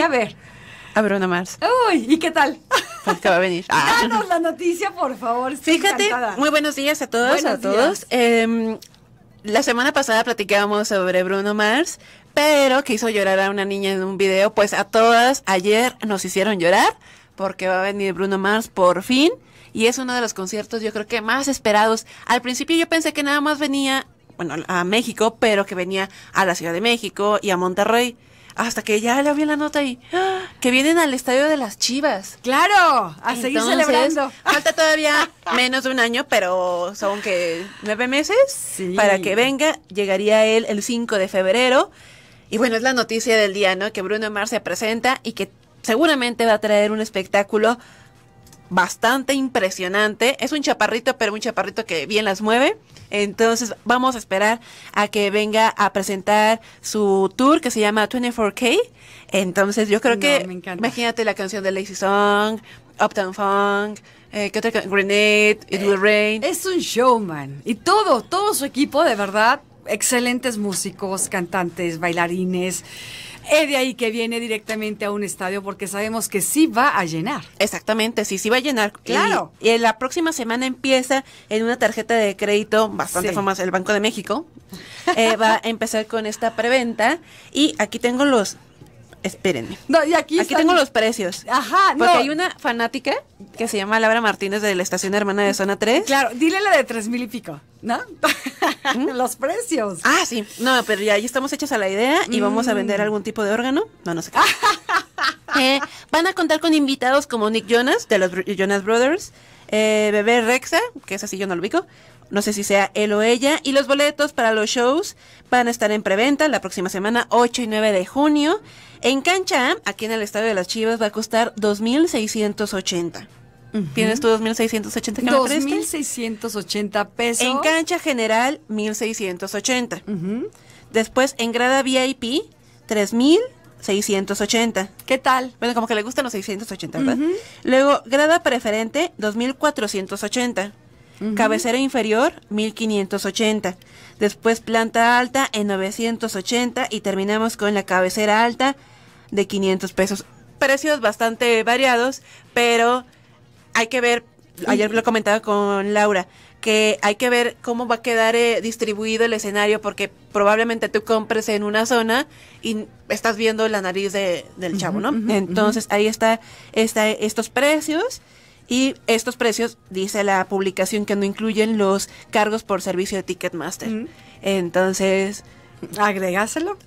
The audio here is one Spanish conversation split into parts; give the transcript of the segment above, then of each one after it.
a ver. A Bruno Mars. Uy, ¿y qué tal? que pues va a venir. Ah. Danos la noticia, por favor. Fíjate, muy buenos días a todos, a todos. Em, la semana pasada platicábamos sobre Bruno Mars, pero que hizo llorar a una niña en un video. Pues a todas ayer nos hicieron llorar porque va a venir Bruno Mars por fin. Y es uno de los conciertos, yo creo que más esperados. Al principio yo pensé que nada más venía, bueno, a México, pero que venía a la Ciudad de México y a Monterrey hasta que ya le había la nota ahí. que vienen al estadio de las Chivas. Claro, a seguir celebrando. Falta todavía menos de un año, pero son que nueve meses para que venga. Llegaría él el 5 de febrero. Y bueno, es la noticia del día, ¿no? Que Bruno Mars se presenta y que seguramente va a traer un espectáculo bastante impresionante. Es un chaparrito, pero un chaparrito que bien las mueve. Entonces vamos a esperar a que venga a presentar su tour que se llama 24K. Entonces yo creo que... imagínate la canción de Lazy Song, Uptown Funk, eh, ¿qué otra? Grenade, It Will eh, Rain. Es un showman. Y todo, todo su equipo, de verdad, excelentes músicos, cantantes, bailarines. Es de ahí que viene directamente a un estadio porque sabemos que sí va a llenar. Exactamente, sí, sí va a llenar. Claro. Y, la próxima semana empieza en una tarjeta de crédito bastante famosa, el Banco de México. Eh, va a empezar con esta preventa. Y aquí tengo los Espérenme. No, aquí, aquí tengo los precios. Ajá, Porque hay una fanática que se llama Laura Martínez de la estación hermana de Zona 3. Claro, dile la de tres mil y pico, ¿no? ¿Mm? los precios. Ah, sí. No, pero ya, estamos hechos a la idea y vamos a mm. vender algún tipo de órgano. No, no sé qué. Eh, van a contar con invitados como Nick Jonas, de los Jonas Brothers, eh, Bebé Rexa, que es así yo no lo ubico, no sé si sea él o ella. Y los boletos para los shows van a estar en preventa la próxima semana, 8 y 9 de junio. En Cancha, aquí en el Estadio de las Chivas, va a costar 2,680. ¿Tienes tú 2,680 que 2,680 pesos. En cancha general, 1,680. Después, en grada VIP, $3,680. ¿Qué tal? Bueno, como que le gustan los 680, ¿verdad? Luego, grada preferente, 2480. Cabecera inferior, 1580. Después planta alta en 980 y terminamos con la cabecera alta de 500 pesos. Precios bastante variados, pero hay que ver, ayer lo comentaba con Laura, que hay que ver cómo va a quedar eh, distribuido el escenario porque probablemente tú compres en una zona y estás viendo la nariz de, del chavo, ¿no? Entonces ahí está, está estos precios y estos precios, dice la publicación, que no incluyen los cargos por servicio de Ticketmaster. Mm. Entonces... Agregáselo.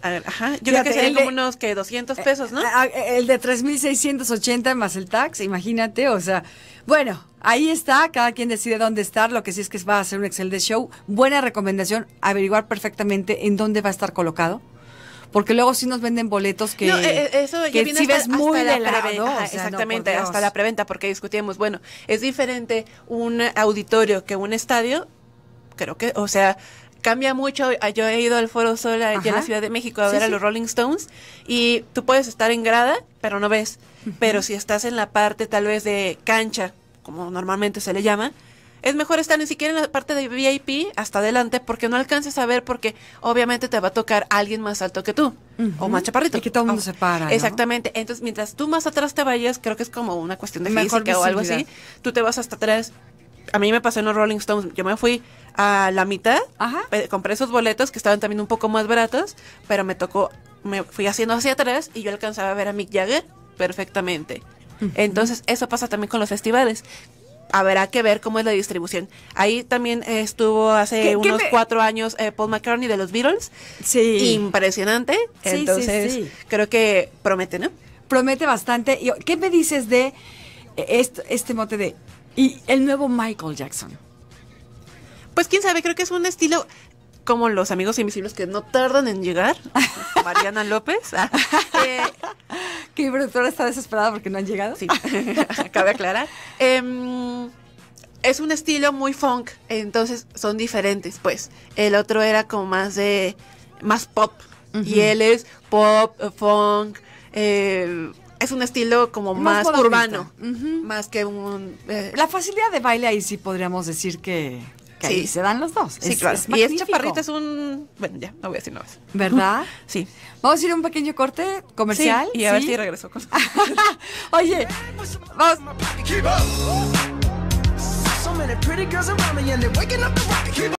Yo creo que serían como unos que 200 eh, pesos, ¿no? Ah, ah, el de 3.680 más el tax, imagínate, o sea, bueno, ahí está, cada quien decide dónde estar, lo que sí es que va a ser un Excel de show. Buena recomendación, averiguar perfectamente en dónde va a estar colocado porque luego sí nos venden boletos que, eh, eh, si ves muy de la lado, Exactamente, hasta la preventa, porque discutíamos, bueno, es diferente un auditorio que un estadio, creo que, o sea, cambia mucho. Ah, yo he ido al Foro Sol en la Ciudad de México a ver a los Rolling Stones y tú puedes estar en grada, pero no ves. Pero si estás en la parte tal vez de cancha, como normalmente se le llama, es mejor estar ni siquiera en la parte de VIP hasta adelante porque no alcances a ver porque obviamente te va a tocar alguien más alto que tú o más chaparrito. Y que todo el mundo oh, se para. Exactamente. Entonces, mientras tú más atrás te vayas, creo que es como una cuestión de física o algo así, tú te vas hasta atrás. A mí me pasó en los Rolling Stones, yo me fui a la mitad, Ajá. compré esos boletos que estaban también un poco más baratos, pero me tocó, me fui haciendo hacia atrás y yo alcanzaba a ver a Mick Jagger perfectamente. Entonces, eso pasa también con los festivales habrá que ver cómo es la distribución. Ahí también eh, estuvo hace unos cuatro años eh, Paul McCartney de los Beatles. Sí. Impresionante. Entonces, creo que promete, ¿no? Promete bastante. ¿Y ¿Qué me dices de este, este mote de... Y el nuevo Michael Jackson? Pues quién sabe, creo que es un estilo como los amigos invisibles que no tardan en llegar. Mariana López. que mi está desesperada porque no han llegado. Sí, cabe aclarar. Em, es un estilo muy funk, entonces son diferentes, pues. El otro era como más de más pop y él es pop, funk, eh, es un estilo como más, urbano, más que un... Eh, La facilidad de baile ahí sí podríamos decir que que sí. ahí se dan los dos. Sí, claro. y este chaparrito, es un... Bueno, ya, no voy a decir nada más. ¿Verdad? Sí. Vamos a ir a un pequeño corte comercial. y a ver si regreso con... Oye, vamos...